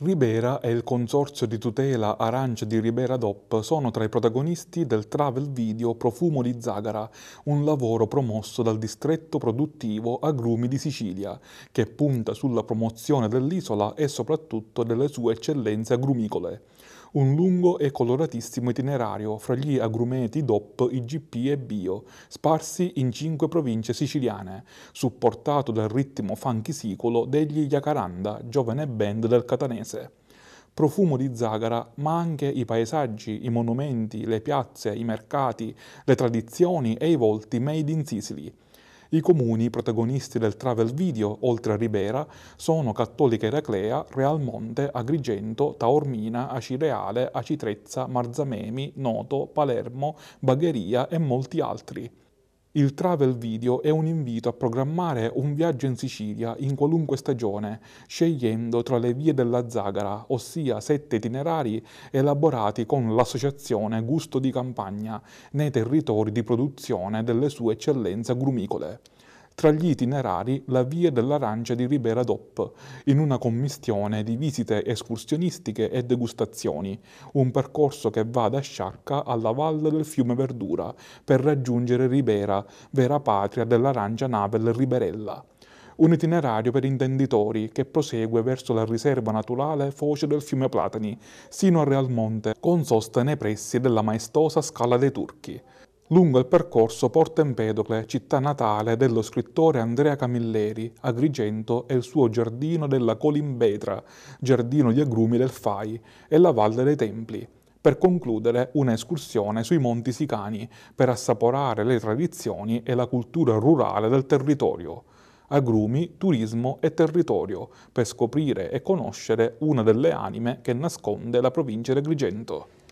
Ribera e il consorzio di tutela Arance di Ribera DOP sono tra i protagonisti del travel video Profumo di Zagara, un lavoro promosso dal distretto produttivo Agrumi di Sicilia, che punta sulla promozione dell'isola e soprattutto delle sue eccellenze agrumicole un lungo e coloratissimo itinerario fra gli agrumeti DOP, IGP e Bio, sparsi in cinque province siciliane, supportato dal ritmo fanchisiculo degli Jacaranda, giovane band del catanese. Profumo di zagara, ma anche i paesaggi, i monumenti, le piazze, i mercati, le tradizioni e i volti made in Sicily – i comuni protagonisti del travel video, oltre a Ribera, sono Cattolica Eraclea, Realmonte, Agrigento, Taormina, Acireale, Acitrezza, Marzamemi, Noto, Palermo, Bagheria e molti altri. Il travel video è un invito a programmare un viaggio in Sicilia in qualunque stagione, scegliendo tra le vie della Zagara, ossia sette itinerari elaborati con l'associazione Gusto di Campagna nei territori di produzione delle sue eccellenze grumicole tra gli itinerari la Via dell'Arancia di Ribera Dop, in una commistione di visite escursionistiche e degustazioni, un percorso che va da Sciacca alla valle del fiume Verdura per raggiungere Ribera, vera patria dell'arancia navel riberella un itinerario per intenditori che prosegue verso la riserva naturale foce del fiume Platani, sino a Realmonte, con sosta nei pressi della maestosa Scala dei Turchi lungo il percorso Porto Empedocle, città natale dello scrittore Andrea Camilleri, Agrigento e il suo giardino della Colimbetra, giardino di agrumi del Fai e la Valle dei Templi. Per concludere un'escursione sui Monti Sicani per assaporare le tradizioni e la cultura rurale del territorio. Agrumi, turismo e territorio per scoprire e conoscere una delle anime che nasconde la provincia di Agrigento.